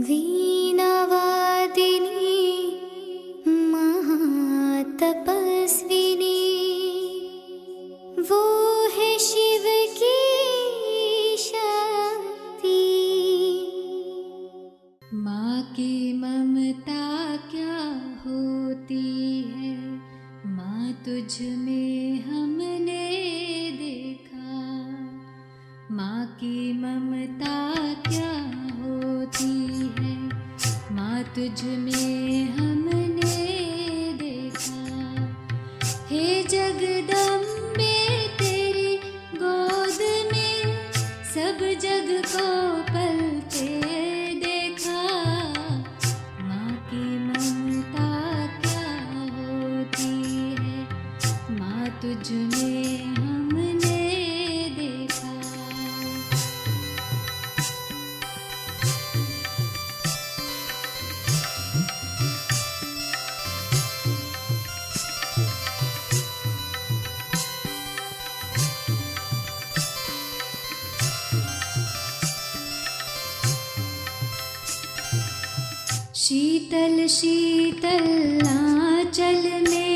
The शीतल शीतल में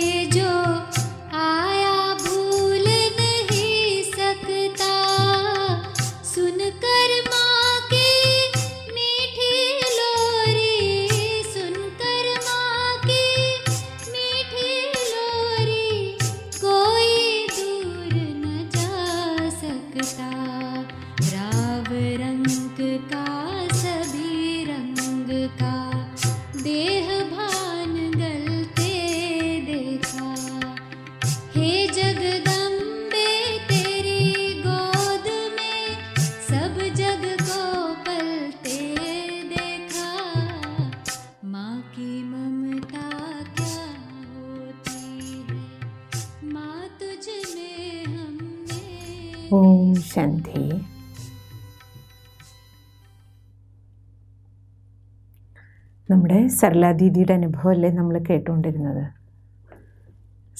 ഓം ശാന്തി നമ്മുടെ സരളാ ദീദിയുടെ അനുഭവമല്ലേ നമ്മൾ കേട്ടുകൊണ്ടിരുന്നത്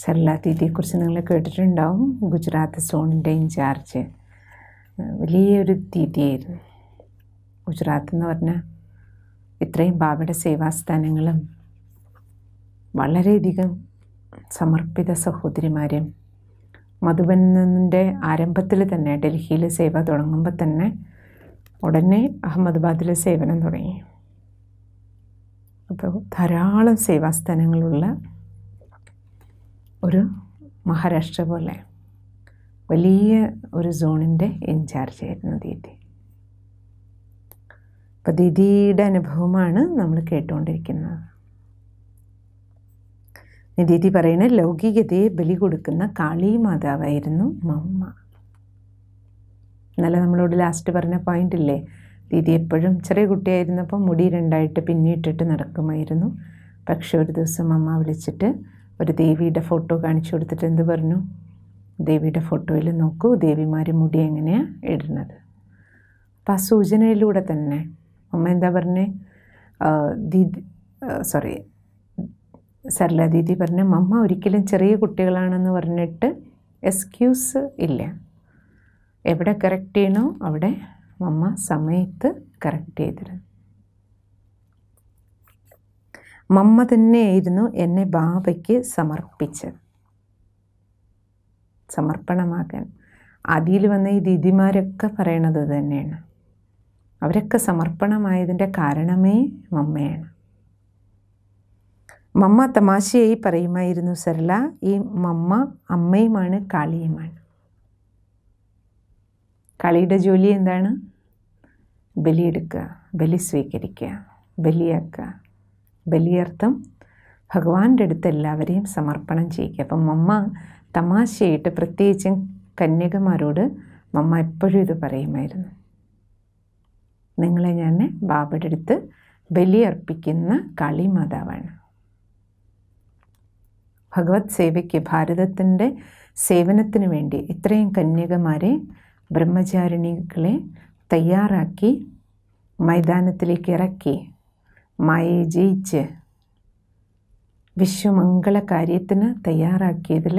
സരളാ ദീദിയെക്കുറിച്ച് നിങ്ങൾ കേട്ടിട്ടുണ്ടാവും ഗുജറാത്ത് സോണിൻ്റെ ഇൻചാർജ് വലിയൊരു ദീദിയായിരുന്നു ഗുജറാത്ത് എന്ന് പറഞ്ഞാൽ ഇത്രയും ബാബയുടെ സേവാസ്ഥാനങ്ങളും വളരെയധികം സമർപ്പിത സഹോദരിമാരും മധുബനിൻ്റെ ആരംഭത്തിൽ തന്നെ ഡൽഹിയിൽ സേവ തുടങ്ങുമ്പോൾ തന്നെ ഉടനെ അഹമ്മദാബാദിൽ സേവനം തുടങ്ങി അപ്പോൾ ധാരാളം സേവാസ്ഥാനങ്ങളുള്ള ഒരു മഹാരാഷ്ട്ര പോലെ വലിയ ഒരു സോണിൻ്റെ ഇൻചാർജ് ആയിരുന്നു ദീദി അപ്പോൾ ദീദിയുടെ അനുഭവമാണ് നമ്മൾ കേട്ടുകൊണ്ടിരിക്കുന്നത് നിധിതി പറയുന്ന ലൗകികതയെ ബലി കൊടുക്കുന്ന കാളി മാതാവായിരുന്നു മമ്മ ഇന്നലെ നമ്മളോട് ലാസ്റ്റ് പറഞ്ഞ പോയിന്റ് ഇല്ലേ ദീദി എപ്പോഴും ചെറിയ കുട്ടിയായിരുന്നപ്പോൾ മുടി രണ്ടായിട്ട് പിന്നിട്ടിട്ട് നടക്കുമായിരുന്നു പക്ഷെ ഒരു ദിവസം അമ്മ വിളിച്ചിട്ട് ഒരു ദേവിയുടെ ഫോട്ടോ കാണിച്ചു കൊടുത്തിട്ട് എന്ത് പറഞ്ഞു ദേവിയുടെ ഫോട്ടോയിൽ നോക്കൂ ദേവിമാർ മുടി എങ്ങനെയാണ് ഇടുന്നത് അപ്പോൾ ആ സൂചനയിലൂടെ തന്നെ അമ്മ എന്താ പറഞ്ഞേ ദീദി സോറി സരള ദീദി പറഞ്ഞു അമ്മ ഒരിക്കലും ചെറിയ കുട്ടികളാണെന്ന് പറഞ്ഞിട്ട് എക്സ്ക്യൂസ് ഇല്ല എവിടെ കറക്റ്റ് ചെയ്യണോ അവിടെ അമ്മ സമയത്ത് കറക്റ്റ് ചെയ്തിരുന്നു മമ്മ തന്നെയായിരുന്നു എന്നെ ബാബയ്ക്ക് സമർപ്പിച്ചത് സമർപ്പണമാകാൻ അതിൽ വന്ന ഈ ദീദിമാരൊക്കെ പറയണത് തന്നെയാണ് അവരൊക്കെ സമർപ്പണമായതിൻ്റെ കാരണമേ മമ്മയാണ് മമ്മ തമാശയായി പറയുമായിരുന്നു സരള ഈ മമ്മ അമ്മയുമാണ് കാളിയുമാണ് കളിയുടെ ജോലി എന്താണ് ബലിയെടുക്കുക ബലി സ്വീകരിക്കുക ബലിയാക്കുക ബലിയർത്ഥം ഭഗവാന്റെ അടുത്ത് എല്ലാവരെയും സമർപ്പണം ചെയ്യിക്കുക അപ്പം മമ്മ തമാശയായിട്ട് പ്രത്യേകിച്ചും കന്യകമാരോട് മമ്മ എപ്പോഴും ഇത് പറയുമായിരുന്നു നിങ്ങളെ ഞാൻ ബാബയുടെ അടുത്ത് ബലി അർപ്പിക്കുന്ന കാളി ഭഗവത് സേവയ്ക്ക് ഭാരതത്തിൻ്റെ സേവനത്തിനു വേണ്ടി ഇത്രയും കന്യകമാരെ ബ്രഹ്മചാരിണികളെ തയ്യാറാക്കി മൈതാനത്തിലേക്ക് ഇറക്കി മായയെ ജയിച്ച് വിശ്വമംഗള കാര്യത്തിന് തയ്യാറാക്കിയതിൽ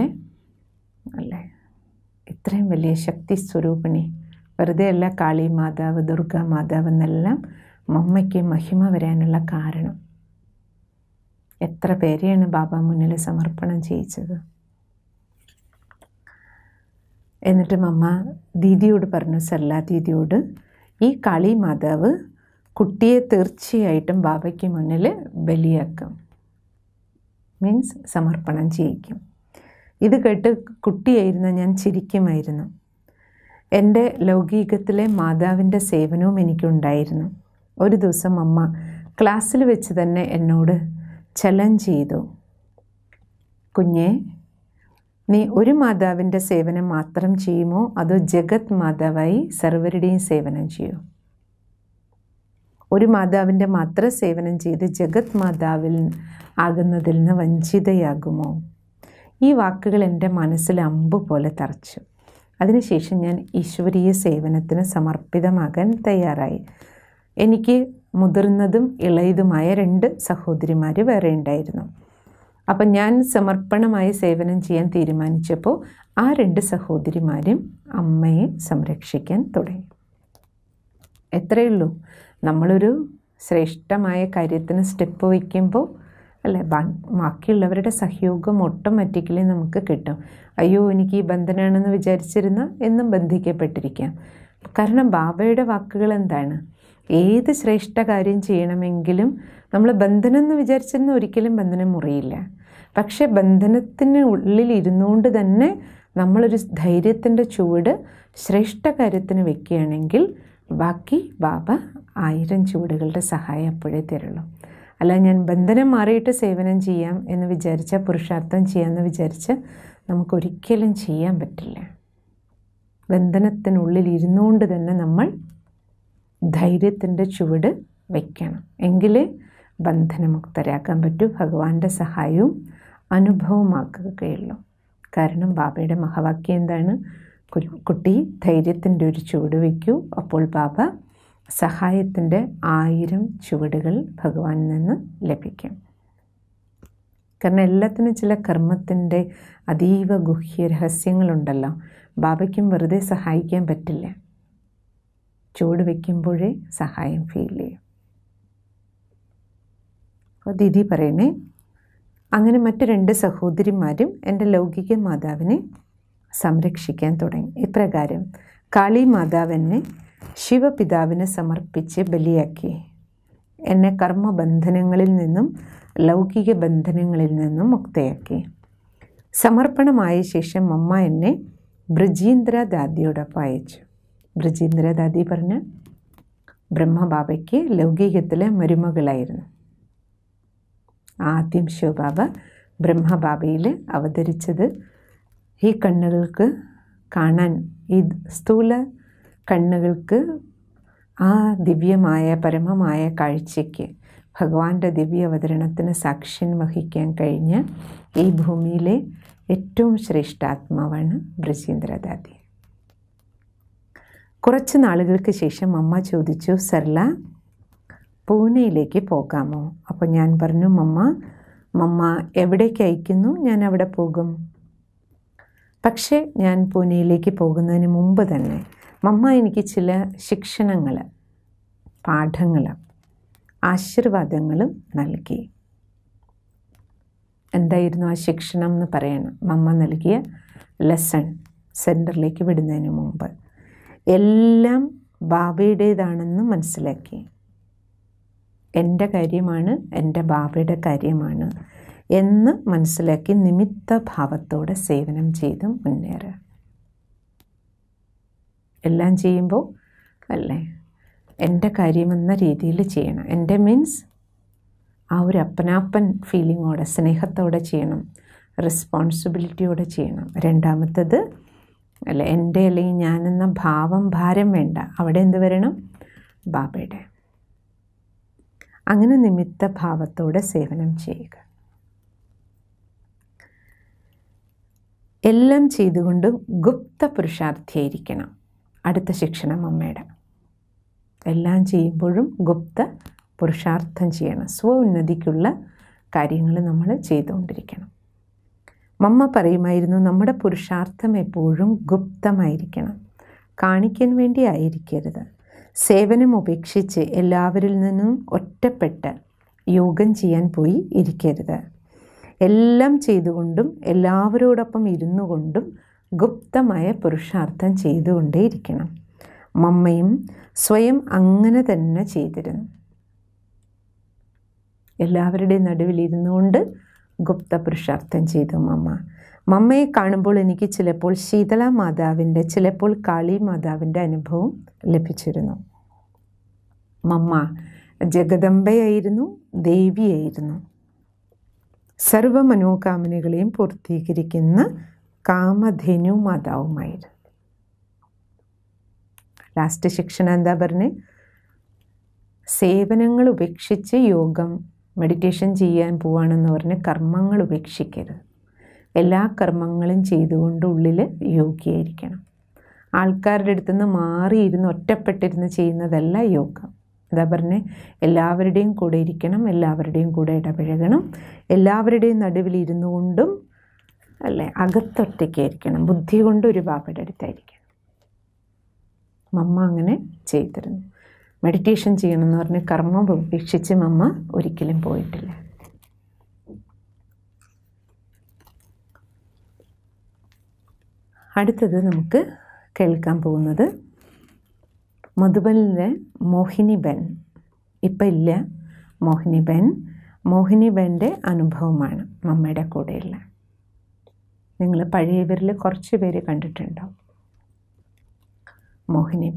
അല്ലേ ഇത്രയും വലിയ ശക്തി സ്വരൂപിണി വെറുതെ അല്ല കാളി മാതാവ് ദുർഗാ മാതാവ് എന്നെല്ലാം മമ്മയ്ക്ക് മഹിമ വരാനുള്ള കാരണം എത്ര പേരെയാണ് ബാബ മുന്നിൽ സമർപ്പണം ചെയ്യിച്ചത് എന്നിട്ട് മമ്മ ദീദിയോട് പറഞ്ഞു സർല ദീദിയോട് ഈ കളി മാതാവ് കുട്ടിയെ തീർച്ചയായിട്ടും ബാബയ്ക്ക് മുന്നിൽ ബലിയാക്കും മീൻസ് സമർപ്പണം ചെയ്യിക്കും ഇത് കേട്ട് കുട്ടിയായിരുന്ന ഞാൻ ചിരിക്കുമായിരുന്നു എൻ്റെ ലൗകികത്തിലെ മാതാവിൻ്റെ സേവനവും എനിക്കുണ്ടായിരുന്നു ഒരു ദിവസം അമ്മ ക്ലാസ്സിൽ വെച്ച് തന്നെ എന്നോട് ചലഞ്ച് ചെയ്തു കുഞ്ഞെ നീ ഒരു മാതാവിൻ്റെ സേവനം മാത്രം ചെയ്യുമോ അതോ ജഗത് മാതാവായി സർവരുടെയും സേവനം ചെയ്യൂ ഒരു മാതാവിൻ്റെ മാത്രം സേവനം ചെയ്ത് ജഗത് മാതാവിൽ ആകുന്നതിൽ നിന്ന് വഞ്ചിതയാകുമോ ഈ വാക്കുകൾ എൻ്റെ മനസ്സിൽ അമ്പ് പോലെ തറച്ചു അതിനുശേഷം ഞാൻ ഈശ്വരീയ സേവനത്തിന് സമർപ്പിതമാകാൻ തയ്യാറായി എനിക്ക് മുതിർന്നതും ഇളയതുമായ രണ്ട് സഹോദരിമാർ വേറെ ഉണ്ടായിരുന്നു അപ്പം ഞാൻ സമർപ്പണമായ സേവനം ചെയ്യാൻ തീരുമാനിച്ചപ്പോൾ ആ രണ്ട് സഹോദരിമാരും അമ്മയെ സംരക്ഷിക്കാൻ തുടങ്ങി എത്രയേ ഉള്ളൂ നമ്മളൊരു ശ്രേഷ്ഠമായ കാര്യത്തിന് സ്റ്റെപ്പ് വയ്ക്കുമ്പോൾ അല്ലേ ബാക്കിയുള്ളവരുടെ സഹയോഗം ഓട്ടോമാറ്റിക്കലി നമുക്ക് കിട്ടും അയ്യോ എനിക്ക് ഈ ബന്ധനാണെന്ന് വിചാരിച്ചിരുന്ന എന്നും ബന്ധിക്കപ്പെട്ടിരിക്കാം കാരണം ബാബയുടെ വാക്കുകൾ എന്താണ് ഏത് ശ്രേഷ്ഠ കാര്യം ചെയ്യണമെങ്കിലും നമ്മൾ ബന്ധനം എന്ന് വിചാരിച്ചിരുന്ന ഒരിക്കലും ബന്ധനം മുറിയില്ല പക്ഷേ ബന്ധനത്തിന് ഉള്ളിൽ ഇരുന്നുകൊണ്ട് തന്നെ നമ്മളൊരു ധൈര്യത്തിൻ്റെ ചുവട് ശ്രേഷ്ഠ കാര്യത്തിന് വെക്കുകയാണെങ്കിൽ ബാക്കി ബാബ ആയിരം ചുവടുകളുടെ സഹായം അപ്പോഴേ തരുള്ളൂ അല്ല ഞാൻ ബന്ധനം മാറിയിട്ട് സേവനം ചെയ്യാം എന്ന് വിചാരിച്ച പുരുഷാർത്ഥം ചെയ്യാമെന്ന് വിചാരിച്ച് നമുക്കൊരിക്കലും ചെയ്യാൻ പറ്റില്ല ബന്ധനത്തിനുള്ളിൽ ഇരുന്നുകൊണ്ട് തന്നെ നമ്മൾ ധൈര്യത്തിൻ്റെ ചുവട് വയ്ക്കണം എങ്കിലേ ബന്ധനമുക്തരാക്കാൻ പറ്റൂ ഭഗവാന്റെ സഹായവും അനുഭവമാക്കുകയുള്ളൂ കാരണം ബാബയുടെ മഹാവാക്യം എന്താണ് കുട്ടി ധൈര്യത്തിൻ്റെ ഒരു ചുവട് വയ്ക്കൂ അപ്പോൾ ബാബ സഹായത്തിൻ്റെ ആയിരം ചുവടുകൾ ഭഗവാനിൽ നിന്ന് ലഭിക്കും കാരണം എല്ലാത്തിനും ചില കർമ്മത്തിൻ്റെ അതീവ ഗുഹ്യ രഹസ്യങ്ങളുണ്ടല്ലോ ബാബയ്ക്കും വെറുതെ സഹായിക്കാൻ പറ്റില്ല ചൂട് വയ്ക്കുമ്പോഴേ സഹായം ഫീൽ ചെയ്യും അപ്പോൾ ദിദി പറയണേ അങ്ങനെ മറ്റു രണ്ട് സഹോദരിമാരും എൻ്റെ ലൗകിക മാതാവിനെ സംരക്ഷിക്കാൻ തുടങ്ങി ഇപ്രകാരം കാളി മാതാവിനെ ശിവപിതാവിനെ സമർപ്പിച്ച് ബലിയാക്കി എന്നെ കർമ്മബന്ധനങ്ങളിൽ നിന്നും ലൗകിക ബന്ധനങ്ങളിൽ നിന്നും മുക്തയാക്കി സമർപ്പണമായ ശേഷം അമ്മ എന്നെ ബ്രജീന്ദ്ര ദാദിയോടൊപ്പം അയച്ചു ബ്രജീന്ദ്ര ദാദി പറഞ്ഞ് ബ്രഹ്മബാബയ്ക്ക് ലൗകികത്തിലെ മരുമകളായിരുന്നു ആദ്യം ശിവബാബ ബ്രഹ്മബാബയിൽ അവതരിച്ചത് ഈ കണ്ണുകൾക്ക് കാണാൻ ഈ സ്ഥൂല കണ്ണുകൾക്ക് ആ ദിവ്യമായ പരമമായ കാഴ്ചയ്ക്ക് ഭഗവാന്റെ ദിവ്യ അവതരണത്തിന് സാക്ഷ്യം വഹിക്കാൻ കഴിഞ്ഞ ഈ ഭൂമിയിലെ ഏറ്റവും ശ്രേഷ്ഠാത്മാവാണ് ബ്രജീന്ദ്രദാദി കുറച്ച് നാളുകൾക്ക് ശേഷം അമ്മ ചോദിച്ചു സർല പൂനെയിലേക്ക് പോകാമോ അപ്പോൾ ഞാൻ പറഞ്ഞു മമ്മ മമ്മ എവിടേക്ക് അയക്കുന്നു ഞാൻ അവിടെ പോകും പക്ഷേ ഞാൻ പൂനെയിലേക്ക് പോകുന്നതിന് മുമ്പ് തന്നെ മമ്മ എനിക്ക് ചില ശിക്ഷണങ്ങൾ പാഠങ്ങൾ ആശീർവാദങ്ങളും നൽകി എന്തായിരുന്നു ആ ശിക്ഷണം എന്ന് പറയണം മമ്മ നൽകിയ ലെസൺ സെൻറ്ററിലേക്ക് വിടുന്നതിന് മുമ്പ് എല്ലാം ബാബയുടേതാണെന്ന് മനസ്സിലാക്കി എൻ്റെ കാര്യമാണ് എൻ്റെ ബാബയുടെ കാര്യമാണ് എന്ന് മനസ്സിലാക്കി നിമിത്ത ഭാവത്തോടെ സേവനം ചെയ്ത് മുന്നേറുക എല്ലാം ചെയ്യുമ്പോൾ അല്ലേ എൻ്റെ കാര്യമെന്ന രീതിയിൽ ചെയ്യണം എൻ്റെ മീൻസ് ആ ഒരു അപ്പനാപ്പൻ ഫീലിങ്ങോടെ സ്നേഹത്തോടെ ചെയ്യണം റെസ്പോൺസിബിലിറ്റിയോടെ ചെയ്യണം രണ്ടാമത്തത് അല്ലെ എൻ്റെ അല്ലെങ്കിൽ എന്ന ഭാവം ഭാരം വേണ്ട അവിടെ എന്ത് വരണം ബാബയുടെ അങ്ങനെ നിമിത്ത ഭാവത്തോടെ സേവനം ചെയ്യുക എല്ലാം ചെയ്തുകൊണ്ട് ഗുപ്ത പുരുഷാർത്ഥിയായിരിക്കണം അടുത്ത ശിക്ഷണം അമ്മയുടെ എല്ലാം ചെയ്യുമ്പോഴും ഗുപ്ത പുരുഷാർത്ഥം ചെയ്യണം സ്വ ഉന്നതിക്കുള്ള കാര്യങ്ങൾ നമ്മൾ ചെയ്തുകൊണ്ടിരിക്കണം മമ്മ പറയുമായിരുന്നു നമ്മുടെ പുരുഷാർത്ഥം എപ്പോഴും ഗുപ്തമായിരിക്കണം കാണിക്കാൻ വേണ്ടി ആയിരിക്കരുത് സേവനം ഉപേക്ഷിച്ച് എല്ലാവരിൽ നിന്നും ഒറ്റപ്പെട്ട് യോഗം ചെയ്യാൻ പോയി ഇരിക്കരുത് എല്ലാം ചെയ്തുകൊണ്ടും എല്ലാവരോടൊപ്പം ഇരുന്നു കൊണ്ടും ഗുപ്തമായ പുരുഷാർത്ഥം ചെയ്തുകൊണ്ടേ ഇരിക്കണം മമ്മയും സ്വയം അങ്ങനെ തന്നെ ചെയ്തിരുന്നു എല്ലാവരുടെയും എല്ലാവരുടെ കൊണ്ട് ഗുപ്ത പുരുഷാർത്ഥം ചെയ്തു മമ്മ മമ്മയെ കാണുമ്പോൾ എനിക്ക് ചിലപ്പോൾ ശീതള മാതാവിൻ്റെ ചിലപ്പോൾ കാളി മാതാവിൻ്റെ അനുഭവം ലഭിച്ചിരുന്നു മമ്മ ജഗദമ്പയായിരുന്നു ദേവിയായിരുന്നു സർവ മനോകാമനകളെയും പൂർത്തീകരിക്കുന്ന കാമധേനു മാതാവുമായിരുന്നു ലാസ്റ്റ് ശിക്ഷണ എന്താ പറഞ്ഞ് സേവനങ്ങൾ ഉപേക്ഷിച്ച് യോഗം മെഡിറ്റേഷൻ ചെയ്യാൻ പോവാണെന്ന് പറഞ്ഞ് കർമ്മങ്ങൾ ഉപേക്ഷിക്കരുത് എല്ലാ കർമ്മങ്ങളും ചെയ്തുകൊണ്ട് ഉള്ളിൽ യോഗിയായിരിക്കണം ആൾക്കാരുടെ അടുത്തുനിന്ന് നിന്ന് മാറിയിരുന്ന് ഒറ്റപ്പെട്ടിരുന്ന് ചെയ്യുന്നതല്ല യോഗ എന്താ പറഞ്ഞ് എല്ലാവരുടെയും കൂടെ ഇരിക്കണം എല്ലാവരുടെയും കൂടെ ഇടപഴകണം എല്ലാവരുടെയും നടുവിൽ ഇരുന്നു കൊണ്ടും അല്ലേ അകത്തൊറ്റയ്ക്കായിരിക്കണം ബുദ്ധി കൊണ്ട് ഒരു അടുത്തായിരിക്കണം മമ്മ അങ്ങനെ ചെയ്തിരുന്നു മെഡിറ്റേഷൻ ചെയ്യണമെന്ന് പറഞ്ഞ് കർമ്മം ഉപേക്ഷിച്ച് മമ്മ ഒരിക്കലും പോയിട്ടില്ല അടുത്തത് നമുക്ക് കേൾക്കാൻ പോകുന്നത് മധുബനിലെ മോഹിനി ബെൻ ഇപ്പം ഇല്ല മോഹിനി ബെൻ മോഹിനി ബെൻ്റെ അനുഭവമാണ് മമ്മയുടെ കൂടെയുള്ള നിങ്ങൾ പഴയവരിൽ കുറച്ച് പേര് കണ്ടിട്ടുണ്ടോ മോഹിനി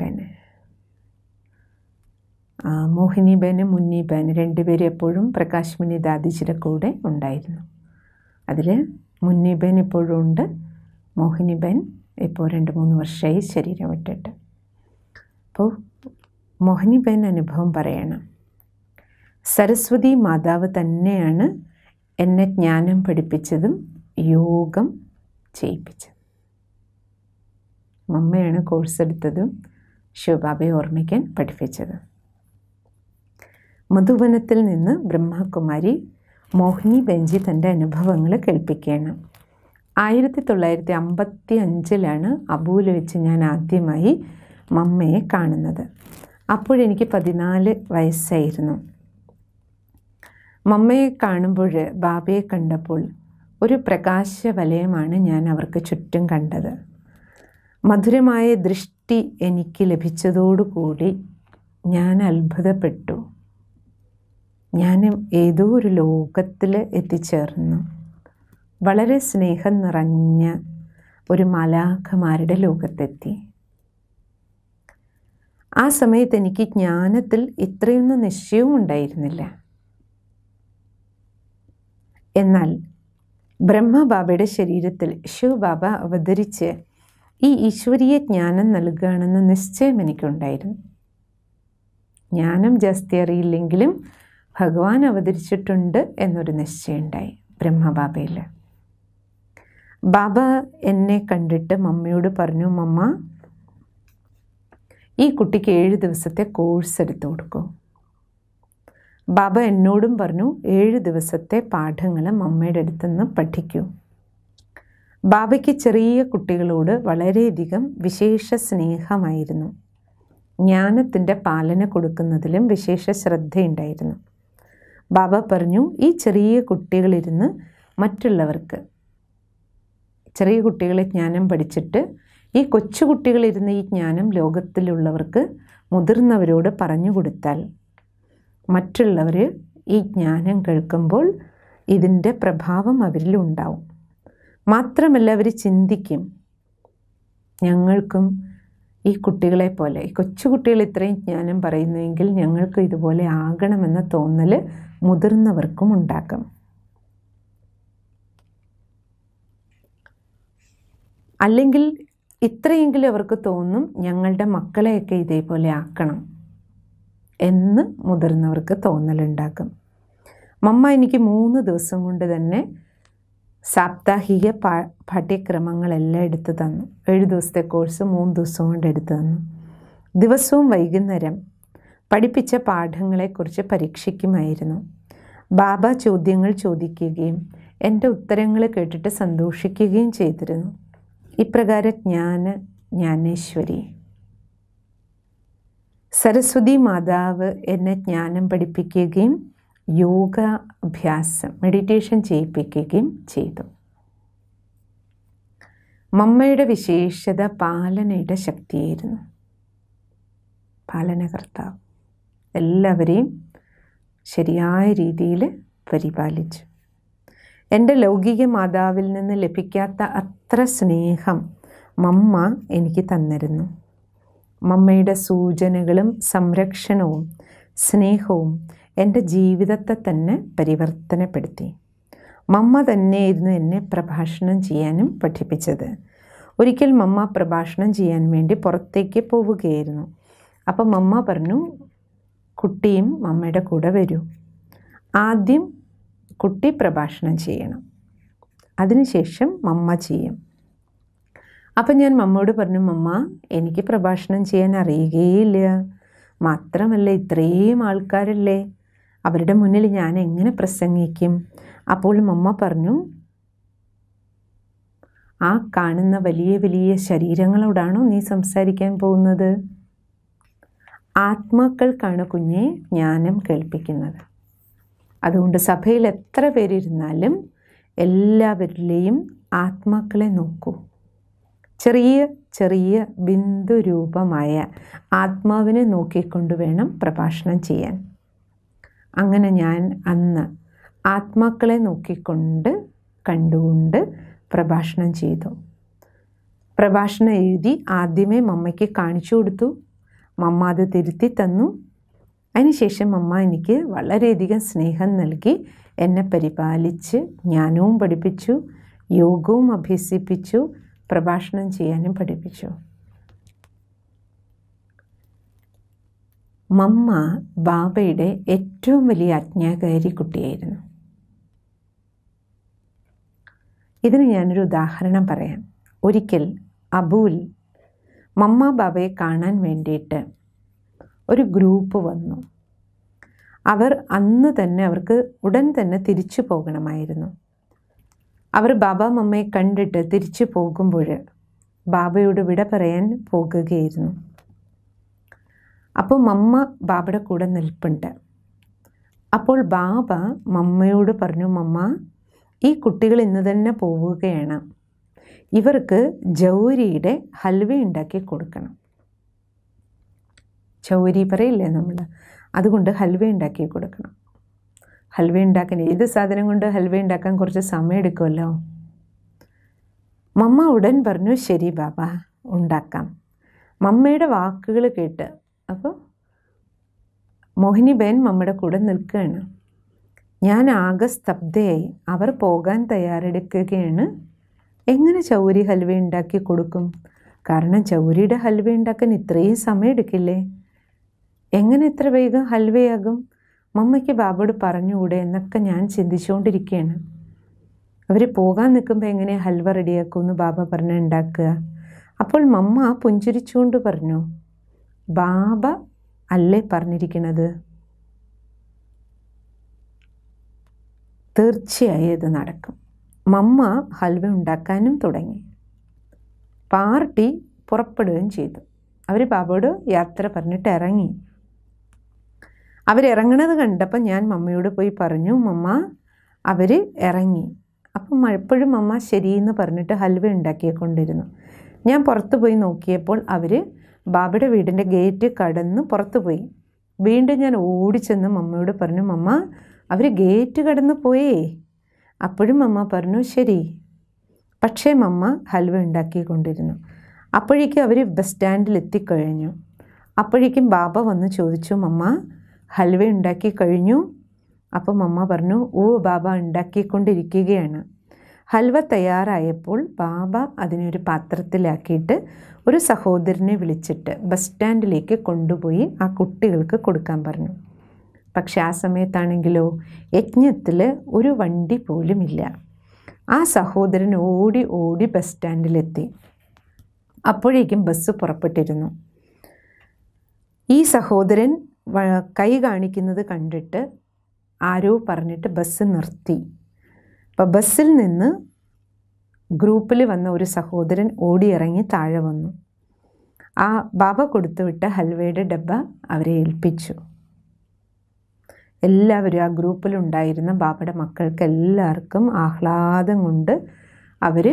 മോഹിനിബാന് ബേൻ രണ്ടുപേരും എപ്പോഴും പ്രകാശ് മുനി ദാദിജിയുടെ കൂടെ ഉണ്ടായിരുന്നു അതിൽ ബേൻ ഇപ്പോഴും ഉണ്ട് ബേൻ ഇപ്പോൾ രണ്ട് മൂന്ന് വർഷമായി ശരീരം വിട്ടിട്ട് അപ്പോൾ മോഹിനി ബേൻ അനുഭവം പറയണം സരസ്വതി മാതാവ് തന്നെയാണ് എന്നെ ജ്ഞാനം പഠിപ്പിച്ചതും യോഗം ചെയ്യിപ്പിച്ചത് മമ്മയാണ് കോഴ്സ് എടുത്തതും ശിവബാബയെ ഓർമ്മിക്കാൻ പഠിപ്പിച്ചതും മധുവനത്തിൽ നിന്ന് ബ്രഹ്മകുമാരി മോഹിനി ബെഞ്ചി തൻ്റെ അനുഭവങ്ങൾ കേൾപ്പിക്കുകയാണ് ആയിരത്തി തൊള്ളായിരത്തി അമ്പത്തി അഞ്ചിലാണ് അബൂല് വെച്ച് ഞാൻ ആദ്യമായി മമ്മയെ കാണുന്നത് അപ്പോഴെനിക്ക് പതിനാല് വയസ്സായിരുന്നു മമ്മയെ കാണുമ്പോൾ ബാബയെ കണ്ടപ്പോൾ ഒരു പ്രകാശ വലയമാണ് ഞാൻ അവർക്ക് ചുറ്റും കണ്ടത് മധുരമായ ദൃഷ്ടി എനിക്ക് ലഭിച്ചതോടുകൂടി ഞാൻ അത്ഭുതപ്പെട്ടു ഞാൻ ഏതോ ഒരു ലോകത്തിൽ എത്തിച്ചേർന്നു വളരെ സ്നേഹം നിറഞ്ഞ ഒരു മലാഖമാരുടെ ലോകത്തെത്തി ആ സമയത്ത് എനിക്ക് ജ്ഞാനത്തിൽ ഇത്രയൊന്നും നിശ്ചയവും ഉണ്ടായിരുന്നില്ല എന്നാൽ ബ്രഹ്മബാബയുടെ ശരീരത്തിൽ ബാബ അവതരിച്ച് ഈ ഈശ്വരീയ ജ്ഞാനം നൽകുകയാണെന്ന് നിശ്ചയം എനിക്കുണ്ടായിരുന്നു ജ്ഞാനം ജാസ്തി അറിയില്ലെങ്കിലും ഭഗവാൻ അവതരിച്ചിട്ടുണ്ട് എന്നൊരു നിശ്ചയമുണ്ടായി ബ്രഹ്മബാബയിൽ ബാബ എന്നെ കണ്ടിട്ട് മമ്മിയോട് പറഞ്ഞു മമ്മ ഈ കുട്ടിക്ക് ഏഴ് ദിവസത്തെ കോഴ്സ് എടുത്ത് കൊടുക്കൂ ബാബ എന്നോടും പറഞ്ഞു ഏഴ് ദിവസത്തെ പാഠങ്ങൾ മമ്മയുടെ അടുത്ത് നിന്ന് പഠിക്കൂ ബാബയ്ക്ക് ചെറിയ കുട്ടികളോട് വളരെയധികം വിശേഷ സ്നേഹമായിരുന്നു ജ്ഞാനത്തിൻ്റെ പാലന കൊടുക്കുന്നതിലും വിശേഷ ശ്രദ്ധയുണ്ടായിരുന്നു ബാബ പറഞ്ഞു ഈ ചെറിയ കുട്ടികളിരുന്ന് മറ്റുള്ളവർക്ക് ചെറിയ കുട്ടികളെ ജ്ഞാനം പഠിച്ചിട്ട് ഈ കൊച്ചു ഈ ജ്ഞാനം ലോകത്തിലുള്ളവർക്ക് മുതിർന്നവരോട് പറഞ്ഞു കൊടുത്താൽ മറ്റുള്ളവർ ഈ ജ്ഞാനം കേൾക്കുമ്പോൾ ഇതിൻ്റെ പ്രഭാവം അവരിലുണ്ടാവും മാത്രമല്ല അവർ ചിന്തിക്കും ഞങ്ങൾക്കും ഈ കുട്ടികളെ പോലെ ഈ കൊച്ചുകുട്ടികൾ ഇത്രയും ജ്ഞാനം പറയുന്നുവെങ്കിൽ ഞങ്ങൾക്ക് ഇതുപോലെ ആകണമെന്ന തോന്നൽ മുതിർന്നവർക്കും ഉണ്ടാക്കാം അല്ലെങ്കിൽ ഇത്രയെങ്കിലും അവർക്ക് തോന്നും ഞങ്ങളുടെ മക്കളെയൊക്കെ ഇതേപോലെ ആക്കണം എന്ന് മുതിർന്നവർക്ക് തോന്നലുണ്ടാക്കും മമ്മ എനിക്ക് മൂന്ന് ദിവസം കൊണ്ട് തന്നെ സാപ്താഹിക പാ പാഠ്യക്രമങ്ങളെല്ലാം എടുത്തു തന്നു ഏഴ് ദിവസത്തെ കോഴ്സ് മൂന്ന് ദിവസം കൊണ്ട് എടുത്തു തന്നു ദിവസവും വൈകുന്നേരം പഠിപ്പിച്ച പാഠങ്ങളെക്കുറിച്ച് പരീക്ഷിക്കുമായിരുന്നു ബാബ ചോദ്യങ്ങൾ ചോദിക്കുകയും എൻ്റെ ഉത്തരങ്ങൾ കേട്ടിട്ട് സന്തോഷിക്കുകയും ചെയ്തിരുന്നു ഇപ്രകാരം ജ്ഞാന ജ്ഞാനേശ്വരി സരസ്വതി മാതാവ് എന്നെ ജ്ഞാനം പഠിപ്പിക്കുകയും യോഗ അഭ്യാസം മെഡിറ്റേഷൻ ചെയ്യിപ്പിക്കുകയും ചെയ്തു മമ്മയുടെ വിശേഷത പാലനയുടെ ശക്തിയായിരുന്നു പാലനകർത്താവ് എല്ലാവരെയും ശരിയായ രീതിയിൽ പരിപാലിച്ചു എൻ്റെ ലൗകിക മാതാവിൽ നിന്ന് ലഭിക്കാത്ത അത്ര സ്നേഹം മമ്മ എനിക്ക് തന്നിരുന്നു മമ്മയുടെ സൂചനകളും സംരക്ഷണവും സ്നേഹവും എൻ്റെ ജീവിതത്തെ തന്നെ പരിവർത്തനപ്പെടുത്തി മമ്മ തന്നെയായിരുന്നു എന്നെ പ്രഭാഷണം ചെയ്യാനും പഠിപ്പിച്ചത് ഒരിക്കൽ മമ്മ പ്രഭാഷണം ചെയ്യാൻ വേണ്ടി പുറത്തേക്ക് പോവുകയായിരുന്നു അപ്പം മമ്മ പറഞ്ഞു കുട്ടിയും അമ്മയുടെ കൂടെ വരൂ ആദ്യം കുട്ടി പ്രഭാഷണം ചെയ്യണം അതിനുശേഷം മമ്മ ചെയ്യും അപ്പം ഞാൻ മമ്മയോട് പറഞ്ഞു മമ്മ എനിക്ക് പ്രഭാഷണം ചെയ്യാൻ അറിയുകയില്ല മാത്രമല്ല ഇത്രയും ആൾക്കാരല്ലേ അവരുടെ മുന്നിൽ ഞാൻ എങ്ങനെ പ്രസംഗിക്കും അപ്പോൾ മമ്മ പറഞ്ഞു ആ കാണുന്ന വലിയ വലിയ ശരീരങ്ങളോടാണോ നീ സംസാരിക്കാൻ പോകുന്നത് ആത്മാക്കൾക്കാണ് കുഞ്ഞെ ജ്ഞാനം കേൾപ്പിക്കുന്നത് അതുകൊണ്ട് സഭയിൽ എത്ര പേരിരുന്നാലും എല്ലാവരിലെയും ആത്മാക്കളെ നോക്കൂ ചെറിയ ചെറിയ ബിന്ദു രൂപമായ ആത്മാവിനെ നോക്കിക്കൊണ്ട് വേണം പ്രഭാഷണം ചെയ്യാൻ അങ്ങനെ ഞാൻ അന്ന് ആത്മാക്കളെ നോക്കിക്കൊണ്ട് കണ്ടുകൊണ്ട് പ്രഭാഷണം ചെയ്തു പ്രഭാഷണം എഴുതി ആദ്യമേ മമ്മയ്ക്ക് കാണിച്ചു കൊടുത്തു മമ്മ അത് തിരുത്തി തന്നു അതിനുശേഷം അമ്മ എനിക്ക് വളരെയധികം സ്നേഹം നൽകി എന്നെ പരിപാലിച്ച് ജ്ഞാനവും പഠിപ്പിച്ചു യോഗവും അഭ്യസിപ്പിച്ചു പ്രഭാഷണം ചെയ്യാനും പഠിപ്പിച്ചു മമ്മ ബാബയുടെ ഏറ്റവും വലിയ അജ്ഞാകാരി കുട്ടിയായിരുന്നു ഇതിന് ഞാനൊരു ഉദാഹരണം പറയാം ഒരിക്കൽ അബൂൽ മമ്മ ബാബയെ കാണാൻ വേണ്ടിയിട്ട് ഒരു ഗ്രൂപ്പ് വന്നു അവർ അന്ന് തന്നെ അവർക്ക് ഉടൻ തന്നെ തിരിച്ചു പോകണമായിരുന്നു അവർ ബാബ മമ്മയെ കണ്ടിട്ട് തിരിച്ചു പോകുമ്പോൾ ബാബയോട് വിട പറയാൻ പോകുകയായിരുന്നു അപ്പോൾ മമ്മ ബാബയുടെ കൂടെ നിൽപ്പുണ്ട് അപ്പോൾ ബാബ മമ്മയോട് പറഞ്ഞു മമ്മ ഈ കുട്ടികൾ ഇന്ന് തന്നെ പോവുകയാണ് ഇവർക്ക് ജൗരിയുടെ ഹൽവ ഉണ്ടാക്കി കൊടുക്കണം ചൗരി പറയില്ലേ നമ്മൾ അതുകൊണ്ട് ഹൽവ ഉണ്ടാക്കി കൊടുക്കണം ഹൽവ ഉണ്ടാക്കാൻ ഏത് സാധനം കൊണ്ട് ഹൽവ ഉണ്ടാക്കാൻ കുറച്ച് സമയം എടുക്കുമല്ലോ മമ്മ ഉടൻ പറഞ്ഞു ശരി ബാബ ഉണ്ടാക്കാം മമ്മയുടെ വാക്കുകൾ കേട്ട് അപ്പോൾ മോഹിനി ബേൻ മമ്മയുടെ കൂടെ നിൽക്കുകയാണ് ഞാൻ ആകെ സ്തബ്ധയായി അവർ പോകാൻ തയ്യാറെടുക്കുകയാണ് എങ്ങനെ ചൗരി ഹൽവ ഉണ്ടാക്കി കൊടുക്കും കാരണം ചൗരിയുടെ ഹൽവ ഉണ്ടാക്കാൻ ഇത്രയും സമയം എടുക്കില്ലേ എങ്ങനെ ഇത്ര വേഗം ഹൽവയാകും മമ്മയ്ക്ക് ബാബോട് പറഞ്ഞുകൂടെ എന്നൊക്കെ ഞാൻ ചിന്തിച്ചുകൊണ്ടിരിക്കുകയാണ് അവർ പോകാൻ നിൽക്കുമ്പോൾ എങ്ങനെ ഹൽവ റെഡിയാക്കും എന്ന് ബാബ പറഞ്ഞ് ഉണ്ടാക്കുക അപ്പോൾ മമ്മ പുഞ്ചിരിച്ചുകൊണ്ട് പറഞ്ഞു ബാബ അല്ലേ പറഞ്ഞിരിക്കുന്നത് തീർച്ചയായും ഇത് നടക്കും മമ്മ ഹൽവ ഉണ്ടാക്കാനും തുടങ്ങി പാർട്ടി പുറപ്പെടുകയും ചെയ്തു അവർ ബാബയോട് യാത്ര പറഞ്ഞിട്ട് ഇറങ്ങി അവരിറങ്ങണത് കണ്ടപ്പോൾ ഞാൻ മമ്മയോട് പോയി പറഞ്ഞു മമ്മ അവർ ഇറങ്ങി അപ്പം എപ്പോഴും മമ്മ ശരിയെന്ന് പറഞ്ഞിട്ട് ഹൽവ ഉണ്ടാക്കിക്കൊണ്ടിരുന്നു ഞാൻ പുറത്തു പോയി നോക്കിയപ്പോൾ അവർ ബാബയുടെ വീടിൻ്റെ ഗേറ്റ് കടന്ന് പുറത്തു പോയി വീണ്ടും ഞാൻ ഓടിച്ചെന്ന് മമ്മയോട് പറഞ്ഞു മമ്മ അവർ ഗേറ്റ് കടന്ന് പോയേ അപ്പോഴും മമ്മ പറഞ്ഞു ശരി പക്ഷേ മമ്മ ഹൽവ ഉണ്ടാക്കിക്കൊണ്ടിരുന്നു അപ്പോഴേക്കും അവർ ബസ് സ്റ്റാൻഡിൽ എത്തിക്കഴിഞ്ഞു അപ്പോഴേക്കും ബാബ വന്ന് ചോദിച്ചു മമ്മ ഹൽവ ഉണ്ടാക്കി കഴിഞ്ഞു അപ്പം അമ്മ പറഞ്ഞു ഓ ബാബ ഉണ്ടാക്കിക്കൊണ്ടിരിക്കുകയാണ് ഹൽവ തയ്യാറായപ്പോൾ ബാബ അതിനൊരു പാത്രത്തിലാക്കിയിട്ട് ഒരു സഹോദരനെ വിളിച്ചിട്ട് ബസ് സ്റ്റാൻഡിലേക്ക് കൊണ്ടുപോയി ആ കുട്ടികൾക്ക് കൊടുക്കാൻ പറഞ്ഞു പക്ഷെ ആ സമയത്താണെങ്കിലോ യജ്ഞത്തിൽ ഒരു വണ്ടി പോലുമില്ല ആ സഹോദരൻ ഓടി ഓടി ബസ് സ്റ്റാൻഡിലെത്തി അപ്പോഴേക്കും ബസ് പുറപ്പെട്ടിരുന്നു ഈ സഹോദരൻ കൈ കാണിക്കുന്നത് കണ്ടിട്ട് ആരോ പറഞ്ഞിട്ട് ബസ് നിർത്തി അപ്പോൾ ബസ്സിൽ നിന്ന് ഗ്രൂപ്പിൽ വന്ന ഒരു സഹോദരൻ ഓടിയിറങ്ങി താഴെ വന്നു ആ ബാബ കൊടുത്തുവിട്ട ഹൽവയുടെ ഡബ്ബ അവരെ ഏൽപ്പിച്ചു എല്ലാവരും ആ ഗ്രൂപ്പിലുണ്ടായിരുന്ന ബാബയുടെ മക്കൾക്ക് എല്ലാവർക്കും ആഹ്ലാദം കൊണ്ട് അവർ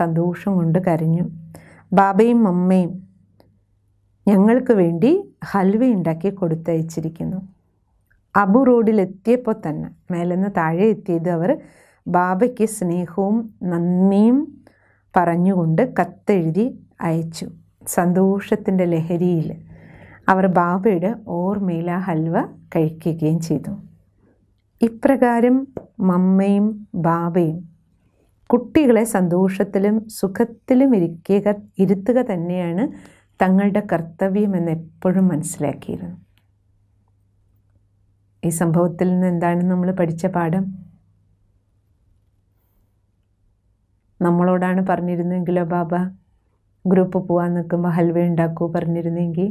സന്തോഷം കൊണ്ട് കരഞ്ഞു ബാബയും അമ്മയും ഞങ്ങൾക്ക് വേണ്ടി ഹൽവ ഉണ്ടാക്കി കൊടുത്തയച്ചിരിക്കുന്നു അബു റോഡിലെത്തിയപ്പോൾ തന്നെ മേലെന്ന് താഴെ എത്തിയത് അവർ ബാബയ്ക്ക് സ്നേഹവും നന്ദിയും പറഞ്ഞുകൊണ്ട് കത്തെഴുതി അയച്ചു സന്തോഷത്തിൻ്റെ ലഹരിയിൽ അവർ ബാബയുടെ ഓർമ്മയിൽ ആ ഹൽവ കഴിക്കുകയും ചെയ്തു ഇപ്രകാരം മമ്മയും ബാബയും കുട്ടികളെ സന്തോഷത്തിലും സുഖത്തിലും ഇരിക്കുക ഇരുത്തുക തന്നെയാണ് തങ്ങളുടെ കർത്തവ്യമെന്ന് എപ്പോഴും മനസ്സിലാക്കിയിരുന്നു ഈ സംഭവത്തിൽ നിന്ന് എന്താണ് നമ്മൾ പഠിച്ച പാഠം നമ്മളോടാണ് പറഞ്ഞിരുന്നെങ്കിലോ ബാബ ഗ്രൂപ്പ് പോകാൻ നിൽക്കുമ്പോൾ ഹൽവ ഉണ്ടാക്കൂ പറഞ്ഞിരുന്നെങ്കിൽ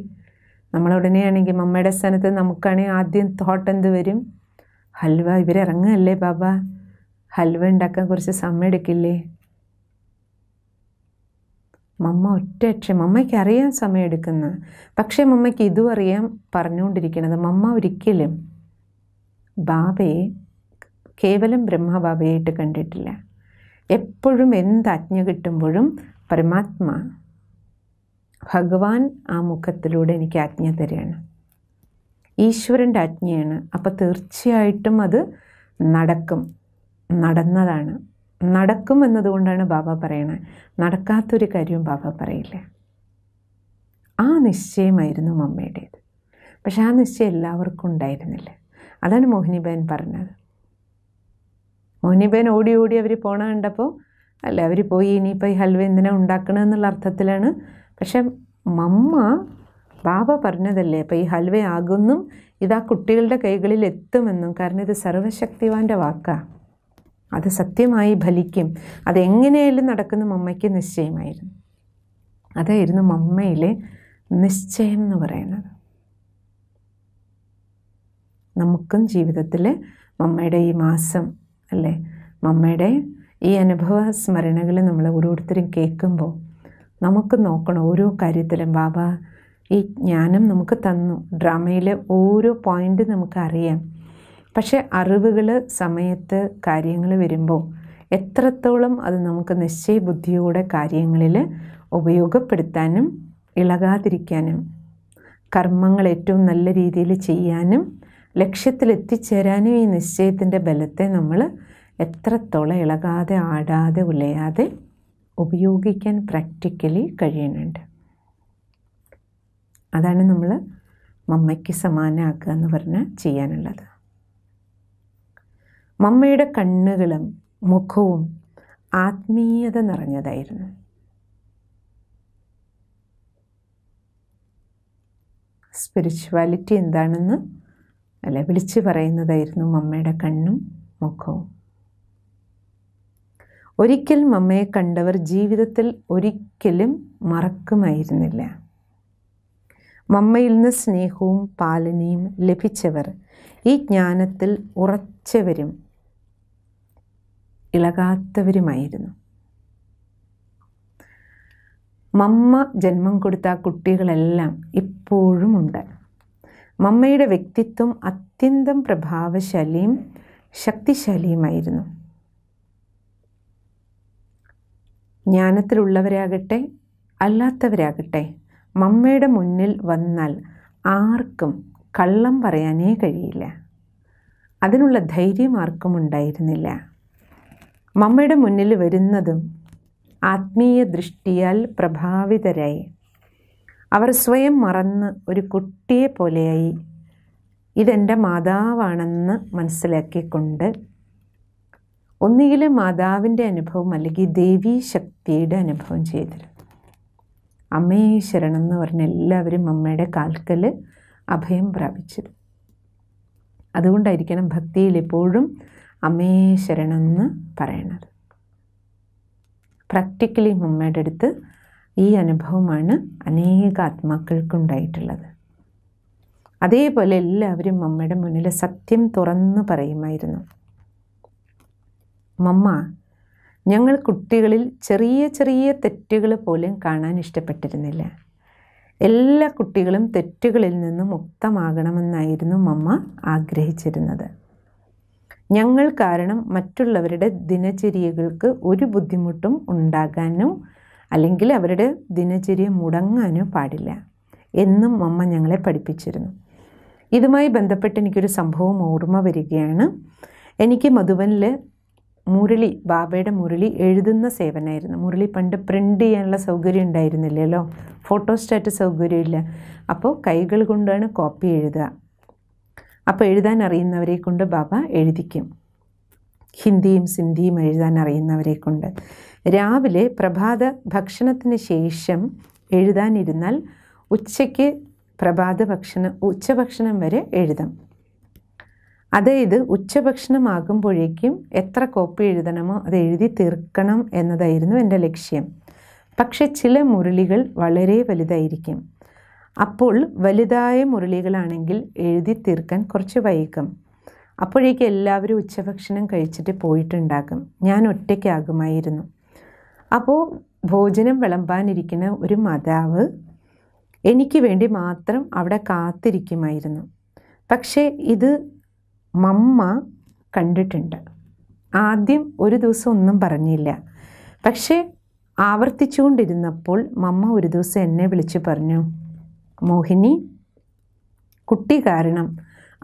നമ്മളുടനെയാണെങ്കിൽ മമ്മയുടെ സ്ഥാനത്ത് നമുക്കാണെങ്കിൽ ആദ്യം തോട്ട് എന്ത് വരും ഹൽവ ഇവരിറങ്ങല്ലേ ബാബ ഹൽവ ഉണ്ടാക്കാൻ കുറച്ച് സമയം എടുക്കില്ലേ മമ്മ ഒറ്റയക്ഷം മമ്മയ്ക്ക് അറിയാൻ സമയമെടുക്കുന്ന പക്ഷേ മമ്മയ്ക്ക് ഇതും അറിയാൻ പറഞ്ഞുകൊണ്ടിരിക്കുന്നത് മമ്മ ഒരിക്കലും ബാബയെ കേവലം ബ്രഹ്മബാബയായിട്ട് കണ്ടിട്ടില്ല എപ്പോഴും എന്ത് അജ്ഞ കിട്ടുമ്പോഴും പരമാത്മാ ഭഗവാൻ ആ മുഖത്തിലൂടെ എനിക്ക് ആജ്ഞ തരികയാണ് ഈശ്വരൻ്റെ ആജ്ഞയാണ് അപ്പോൾ തീർച്ചയായിട്ടും അത് നടക്കും നടന്നതാണ് നടക്കും എന്നതുകൊണ്ടാണ് ബാബ പറയണത് നടക്കാത്തൊരു കാര്യവും ബാബ പറയില്ല ആ നിശ്ചയമായിരുന്നു മമ്മയുടേത് പക്ഷെ ആ നിശ്ചയം എല്ലാവർക്കും ഉണ്ടായിരുന്നില്ല അതാണ് മോഹിനിബേൻ പറഞ്ഞത് മോഹിനിബേൻ ഓടി ഓടി അവർ പോണ കണ്ടപ്പോൾ അല്ല അവർ പോയി ഇനിയിപ്പോൾ ഈ ഹൽവ എന്തിനാ എന്നുള്ള അർത്ഥത്തിലാണ് പക്ഷെ മമ്മ ബാബ പറഞ്ഞതല്ലേ അപ്പോൾ ഈ ഹൽവയാകുന്നും ആകുന്നും ഇത് ആ കുട്ടികളുടെ കൈകളിൽ എത്തുമെന്നും കാരണം ഇത് സർവശക്തിവാൻ്റെ വാക്കാണ് അത് സത്യമായി ഫലിക്കും അതെങ്ങനെയായാലും നടക്കുന്ന മമ്മയ്ക്ക് നിശ്ചയമായിരുന്നു അതായിരുന്നു മമ്മയിലെ നിശ്ചയം എന്ന് പറയുന്നത് നമുക്കും ജീവിതത്തിൽ മമ്മയുടെ ഈ മാസം അല്ലേ മമ്മയുടെ ഈ അനുഭവ സ്മരണകൾ നമ്മൾ ഓരോരുത്തരും കേൾക്കുമ്പോൾ നമുക്ക് നോക്കണം ഓരോ കാര്യത്തിലും ബാബ ഈ ജ്ഞാനം നമുക്ക് തന്നു ഡ്രാമയിലെ ഓരോ പോയിൻ്റ് നമുക്കറിയാം പക്ഷേ അറിവുകൾ സമയത്ത് കാര്യങ്ങൾ വരുമ്പോൾ എത്രത്തോളം അത് നമുക്ക് നിശ്ചയബുദ്ധിയോടെ കാര്യങ്ങളിൽ ഉപയോഗപ്പെടുത്താനും ഇളകാതിരിക്കാനും കർമ്മങ്ങൾ ഏറ്റവും നല്ല രീതിയിൽ ചെയ്യാനും ലക്ഷ്യത്തിലെത്തിച്ചേരാനും ഈ നിശ്ചയത്തിൻ്റെ ബലത്തെ നമ്മൾ എത്രത്തോളം ഇളകാതെ ആടാതെ ഉലയാതെ ഉപയോഗിക്കാൻ പ്രാക്ടിക്കലി കഴിയുന്നുണ്ട് അതാണ് നമ്മൾ മമ്മയ്ക്ക് സമാനമാക്കുക എന്ന് പറഞ്ഞാൽ ചെയ്യാനുള്ളത് മമ്മയുടെ കണ്ണുകളും മുഖവും ആത്മീയത നിറഞ്ഞതായിരുന്നു സ്പിരിച്വാലിറ്റി എന്താണെന്ന് അല്ല വിളിച്ച് പറയുന്നതായിരുന്നു മമ്മയുടെ കണ്ണും മുഖവും ഒരിക്കൽ മമ്മയെ കണ്ടവർ ജീവിതത്തിൽ ഒരിക്കലും മറക്കുമായിരുന്നില്ല മമ്മയിൽ നിന്ന് സ്നേഹവും പാലനയും ലഭിച്ചവർ ഈ ജ്ഞാനത്തിൽ ഉറച്ചവരും ഇളകാത്തവരുമായിരുന്നു മമ്മ ജന്മം കൊടുത്ത കുട്ടികളെല്ലാം ഇപ്പോഴുമുണ്ട് മമ്മയുടെ വ്യക്തിത്വം അത്യന്തം പ്രഭാവശാലിയും ശക്തിശാലിയുമായിരുന്നു ജ്ഞാനത്തിലുള്ളവരാകട്ടെ അല്ലാത്തവരാകട്ടെ മമ്മയുടെ മുന്നിൽ വന്നാൽ ആർക്കും കള്ളം പറയാനേ കഴിയില്ല അതിനുള്ള ധൈര്യം ആർക്കും ഉണ്ടായിരുന്നില്ല മമ്മയുടെ മുന്നിൽ വരുന്നതും ആത്മീയ ദൃഷ്ടിയാൽ പ്രഭാവിതരായി അവർ സ്വയം മറന്ന് ഒരു കുട്ടിയെ പോലെയായി ഇതെൻ്റെ മാതാവാണെന്ന് മനസ്സിലാക്കിക്കൊണ്ട് ഒന്നുകിൽ മാതാവിൻ്റെ അനുഭവം അല്ലെങ്കിൽ ദേവീ ശക്തിയുടെ അനുഭവം ചെയ്തിരുന്നു അമ്മയെ ശരണം എന്ന് പറഞ്ഞ എല്ലാവരും അമ്മയുടെ കാൽക്കൽ അഭയം പ്രാപിച്ചിരുന്നു അതുകൊണ്ടായിരിക്കണം ഭക്തിയിൽ എപ്പോഴും അമ്മേ ശരണം എന്ന് പറയണത് പ്രാക്ടിക്കലി മമ്മയുടെ അടുത്ത് ഈ അനുഭവമാണ് അനേക ആത്മാക്കൾക്കുണ്ടായിട്ടുള്ളത് അതേപോലെ എല്ലാവരും മമ്മയുടെ മുന്നിൽ സത്യം തുറന്ന് പറയുമായിരുന്നു മമ്മ ഞങ്ങൾ കുട്ടികളിൽ ചെറിയ ചെറിയ തെറ്റുകൾ പോലും കാണാൻ ഇഷ്ടപ്പെട്ടിരുന്നില്ല എല്ലാ കുട്ടികളും തെറ്റുകളിൽ നിന്ന് മുക്തമാകണമെന്നായിരുന്നു മമ്മ ആഗ്രഹിച്ചിരുന്നത് ഞങ്ങൾ കാരണം മറ്റുള്ളവരുടെ ദിനചര്യകൾക്ക് ഒരു ബുദ്ധിമുട്ടും ഉണ്ടാകാനും അല്ലെങ്കിൽ അവരുടെ ദിനചര്യ മുടങ്ങാനോ പാടില്ല എന്നും അമ്മ ഞങ്ങളെ പഠിപ്പിച്ചിരുന്നു ഇതുമായി ബന്ധപ്പെട്ട് എനിക്കൊരു സംഭവം ഓർമ്മ വരികയാണ് എനിക്ക് മധുവനിൽ മുരളി ബാബയുടെ മുരളി എഴുതുന്ന സേവനമായിരുന്നു മുരളി പണ്ട് പ്രിൻ്റ് ചെയ്യാനുള്ള സൗകര്യം ഉണ്ടായിരുന്നില്ലല്ലോ ഫോട്ടോസ്റ്റാറ്റ് സൗകര്യമില്ല അപ്പോൾ കൈകൾ കൊണ്ടാണ് കോപ്പി എഴുതുക അപ്പോൾ എഴുതാൻ അറിയുന്നവരെ കൊണ്ട് ബാബ എഴുതിക്കും ഹിന്ദിയും സിന്ധിയും എഴുതാൻ അറിയുന്നവരെ കൊണ്ട് രാവിലെ പ്രഭാത ഭക്ഷണത്തിന് ശേഷം എഴുതാനിരുന്നാൽ ഉച്ചയ്ക്ക് പ്രഭാത ഭക്ഷണം ഉച്ചഭക്ഷണം വരെ എഴുതാം അതായത് ഉച്ചഭക്ഷണമാകുമ്പോഴേക്കും എത്ര കോപ്പി എഴുതണമോ അത് എഴുതി തീർക്കണം എന്നതായിരുന്നു എൻ്റെ ലക്ഷ്യം പക്ഷെ ചില മുരളികൾ വളരെ വലുതായിരിക്കും അപ്പോൾ വലുതായ മുരളികളാണെങ്കിൽ എഴുതി തീർക്കാൻ കുറച്ച് വൈകും അപ്പോഴേക്ക് എല്ലാവരും ഉച്ചഭക്ഷണം കഴിച്ചിട്ട് പോയിട്ടുണ്ടാകും ഞാൻ ഒറ്റയ്ക്കാകുമായിരുന്നു അപ്പോൾ ഭോജനം വിളമ്പാനിരിക്കുന്ന ഒരു മാതാവ് എനിക്ക് വേണ്ടി മാത്രം അവിടെ കാത്തിരിക്കുമായിരുന്നു പക്ഷേ ഇത് മമ്മ കണ്ടിട്ടുണ്ട് ആദ്യം ഒരു ദിവസം ഒന്നും പറഞ്ഞില്ല പക്ഷേ ആവർത്തിച്ചുകൊണ്ടിരുന്നപ്പോൾ മമ്മ ഒരു ദിവസം എന്നെ വിളിച്ച് പറഞ്ഞു മോഹിനി കുട്ടി കാരണം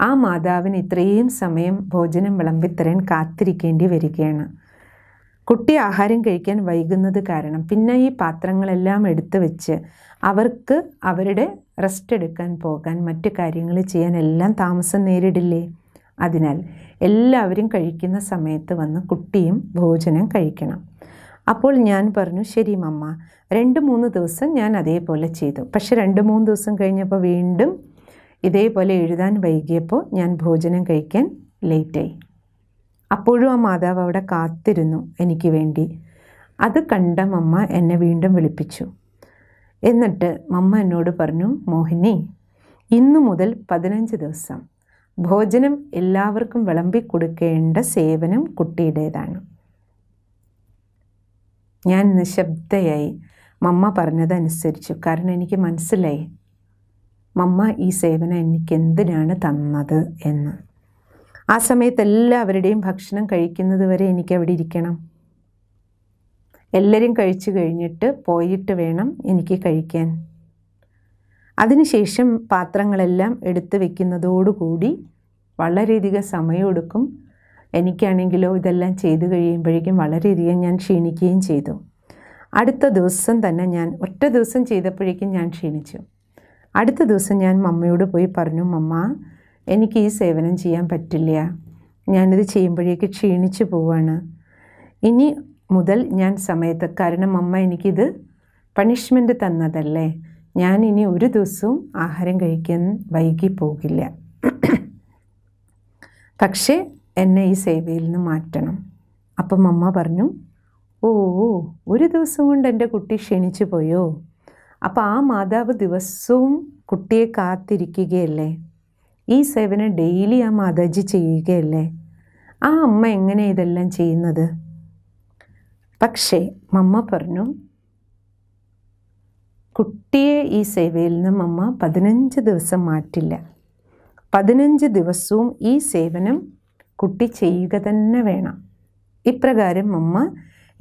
ആ മാതാവിന് ഇത്രയും സമയം ഭോജനം വിളമ്പിത്തരാൻ കാത്തിരിക്കേണ്ടി വരികയാണ് കുട്ടി ആഹാരം കഴിക്കാൻ വൈകുന്നത് കാരണം പിന്നെ ഈ പാത്രങ്ങളെല്ലാം എടുത്തു വെച്ച് അവർക്ക് അവരുടെ റെസ്റ്റ് എടുക്കാൻ പോകാൻ മറ്റു കാര്യങ്ങൾ ചെയ്യാൻ എല്ലാം താമസം നേരിടില്ലേ അതിനാൽ എല്ലാവരും കഴിക്കുന്ന സമയത്ത് വന്ന് കുട്ടിയും ഭോജനം കഴിക്കണം അപ്പോൾ ഞാൻ പറഞ്ഞു ശരി മമ്മ രണ്ട് മൂന്ന് ദിവസം ഞാൻ അതേപോലെ ചെയ്തു പക്ഷേ രണ്ട് മൂന്ന് ദിവസം കഴിഞ്ഞപ്പോൾ വീണ്ടും ഇതേപോലെ എഴുതാൻ വൈകിയപ്പോൾ ഞാൻ ഭോജനം കഴിക്കാൻ ലേറ്റായി അപ്പോഴും ആ മാതാവ് അവിടെ കാത്തിരുന്നു എനിക്ക് വേണ്ടി അത് കണ്ട മമ്മ എന്നെ വീണ്ടും വിളിപ്പിച്ചു എന്നിട്ട് മമ്മ എന്നോട് പറഞ്ഞു മോഹിനി ഇന്നു മുതൽ പതിനഞ്ച് ദിവസം ഭോജനം എല്ലാവർക്കും വിളമ്പി കൊടുക്കേണ്ട സേവനം കുട്ടിയുടേതാണ് ഞാൻ നിശബ്ദയായി മമ്മ പറഞ്ഞതനുസരിച്ചു കാരണം എനിക്ക് മനസ്സിലായി മമ്മ ഈ സേവനം എനിക്ക് എന്തിനാണ് തന്നത് എന്ന് ആ സമയത്ത് എല്ലാവരുടെയും ഭക്ഷണം കഴിക്കുന്നത് വരെ എനിക്ക് അവിടെ ഇരിക്കണം എല്ലാവരും കഴിച്ചു കഴിഞ്ഞിട്ട് പോയിട്ട് വേണം എനിക്ക് കഴിക്കാൻ അതിനുശേഷം പാത്രങ്ങളെല്ലാം എടുത്തു വയ്ക്കുന്നതോടുകൂടി വളരെയധികം സമയമെടുക്കും എനിക്കാണെങ്കിലോ ഇതെല്ലാം ചെയ്തു കഴിയുമ്പോഴേക്കും വളരെയധികം ഞാൻ ക്ഷീണിക്കുകയും ചെയ്തു അടുത്ത ദിവസം തന്നെ ഞാൻ ഒറ്റ ദിവസം ചെയ്തപ്പോഴേക്കും ഞാൻ ക്ഷീണിച്ചു അടുത്ത ദിവസം ഞാൻ മമ്മയോട് പോയി പറഞ്ഞു മമ്മ എനിക്ക് ഈ സേവനം ചെയ്യാൻ പറ്റില്ല ഞാനിത് ചെയ്യുമ്പോഴേക്ക് ക്ഷീണിച്ചു പോവാണ് ഇനി മുതൽ ഞാൻ സമയത്ത് കാരണം അമ്മ എനിക്കിത് പണിഷ്മെൻ്റ് തന്നതല്ലേ ഞാൻ ഇനി ഒരു ദിവസവും ആഹാരം കഴിക്കാൻ വൈകി പോകില്ല പക്ഷേ എന്നെ ഈ സേവയിൽ നിന്ന് മാറ്റണം അപ്പം അമ്മ പറഞ്ഞു ഓ ഒരു ദിവസം കൊണ്ട് എൻ്റെ കുട്ടി ക്ഷണിച്ചു പോയോ അപ്പോൾ ആ മാതാവ് ദിവസവും കുട്ടിയെ കാത്തിരിക്കുകയല്ലേ ഈ സേവനം ഡെയിലി ആ മാതാജി ചെയ്യുകയല്ലേ ആ അമ്മ എങ്ങനെ ഇതെല്ലാം ചെയ്യുന്നത് പക്ഷേ മമ്മ പറഞ്ഞു കുട്ടിയെ ഈ സേവയിൽ നിന്ന് മമ്മ പതിനഞ്ച് ദിവസം മാറ്റില്ല പതിനഞ്ച് ദിവസവും ഈ സേവനം കുട്ടി ചെയ്യുക തന്നെ വേണം ഇപ്രകാരം അമ്മ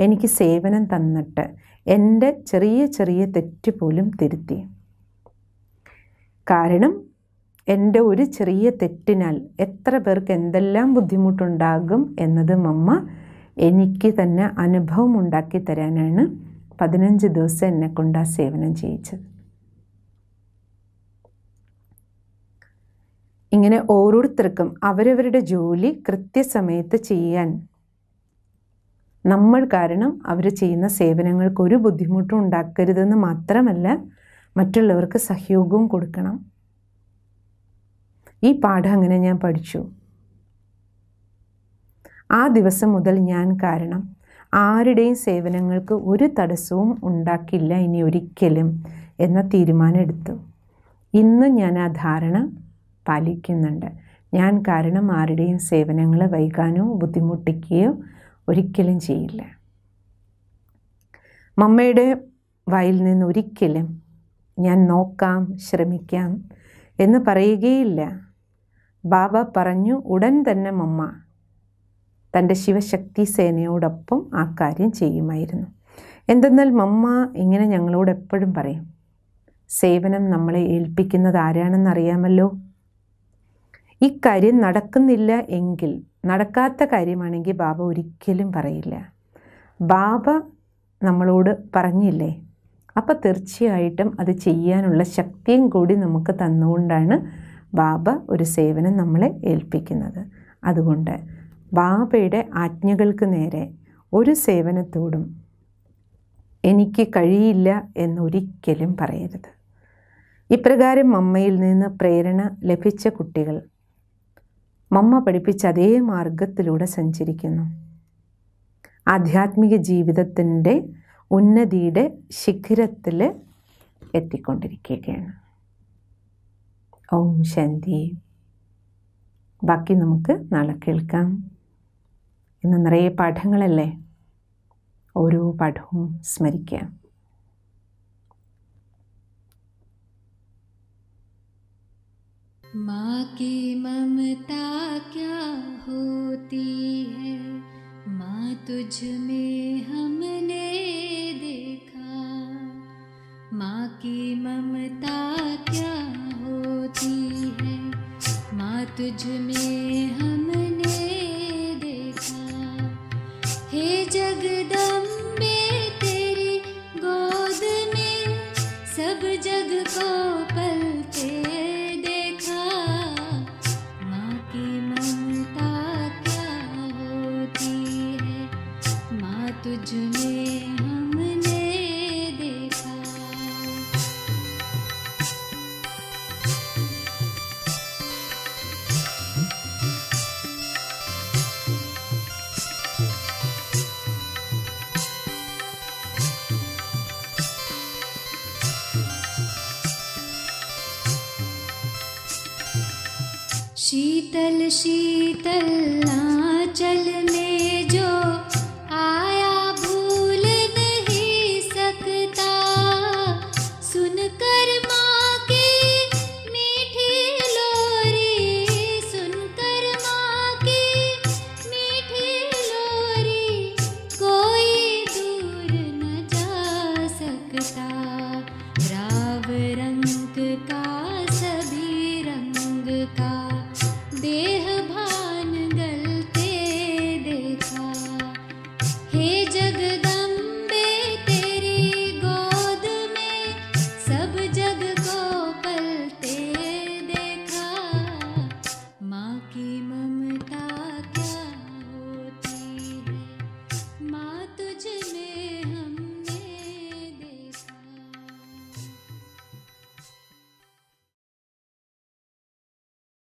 എനിക്ക് സേവനം തന്നിട്ട് എൻ്റെ ചെറിയ ചെറിയ തെറ്റ് പോലും തിരുത്തി കാരണം എൻ്റെ ഒരു ചെറിയ തെറ്റിനാൽ എത്ര പേർക്ക് എന്തെല്ലാം ബുദ്ധിമുട്ടുണ്ടാകും എന്നത് അമ്മ എനിക്ക് തന്നെ അനുഭവം ഉണ്ടാക്കി തരാനാണ് പതിനഞ്ച് ദിവസം കൊണ്ട് ആ സേവനം ചെയ്യിച്ചത് ഇങ്ങനെ ഓരോരുത്തർക്കും അവരവരുടെ ജോലി കൃത്യസമയത്ത് ചെയ്യാൻ നമ്മൾ കാരണം അവർ ചെയ്യുന്ന സേവനങ്ങൾക്ക് ഒരു ബുദ്ധിമുട്ടും ഉണ്ടാക്കരുതെന്ന് മാത്രമല്ല മറ്റുള്ളവർക്ക് സഹയോഗവും കൊടുക്കണം ഈ പാഠം അങ്ങനെ ഞാൻ പഠിച്ചു ആ ദിവസം മുതൽ ഞാൻ കാരണം ആരുടെയും സേവനങ്ങൾക്ക് ഒരു തടസ്സവും ഉണ്ടാക്കില്ല ഇനി ഒരിക്കലും എന്ന തീരുമാനമെടുത്തു ഇന്ന് ഞാൻ ആ ധാരണ പാലിക്കുന്നുണ്ട് ഞാൻ കാരണം ആരുടെയും സേവനങ്ങൾ വൈകാനോ ബുദ്ധിമുട്ടിക്കുകയോ ഒരിക്കലും ചെയ്യില്ല മമ്മയുടെ വായിൽ നിന്ന് ഒരിക്കലും ഞാൻ നോക്കാം ശ്രമിക്കാം എന്ന് പറയുകയില്ല ബാബ പറഞ്ഞു ഉടൻ തന്നെ മമ്മ തൻ്റെ ശിവശക്തി സേനയോടൊപ്പം ആ കാര്യം ചെയ്യുമായിരുന്നു എന്തെന്നാൽ മമ്മ ഇങ്ങനെ ഞങ്ങളോട് എപ്പോഴും പറയും സേവനം നമ്മളെ ഏൽപ്പിക്കുന്നത് അറിയാമല്ലോ കാര്യം നടക്കുന്നില്ല എങ്കിൽ നടക്കാത്ത കാര്യമാണെങ്കിൽ ബാബ ഒരിക്കലും പറയില്ല ബാബ നമ്മളോട് പറഞ്ഞില്ലേ അപ്പോൾ തീർച്ചയായിട്ടും അത് ചെയ്യാനുള്ള ശക്തിയും കൂടി നമുക്ക് തന്നുകൊണ്ടാണ് ബാബ ഒരു സേവനം നമ്മളെ ഏൽപ്പിക്കുന്നത് അതുകൊണ്ട് ബാബയുടെ ആജ്ഞകൾക്ക് നേരെ ഒരു സേവനത്തോടും എനിക്ക് കഴിയില്ല എന്നൊരിക്കലും പറയരുത് ഇപ്രകാരം അമ്മയിൽ നിന്ന് പ്രേരണ ലഭിച്ച കുട്ടികൾ മമ്മ പഠിപ്പിച്ച അതേ മാർഗത്തിലൂടെ സഞ്ചരിക്കുന്നു ആധ്യാത്മിക ജീവിതത്തിൻ്റെ ഉന്നതിയുടെ ശിഖരത്തിൽ എത്തിക്കൊണ്ടിരിക്കുകയാണ് ഓം ശാന്തി ബാക്കി നമുക്ക് നാളെ കേൾക്കാം ഇന്ന് നിറയെ പാഠങ്ങളല്ലേ ഓരോ പാഠവും സ്മരിക്കാം माँ की ममता क्या होती है माँ तुझ में हमने देखा माँ की ममता क्या होती है माँ तुझ में हमने देखा हे जगदम में तेरी गोद में सब जग को शीतल शीतल में जो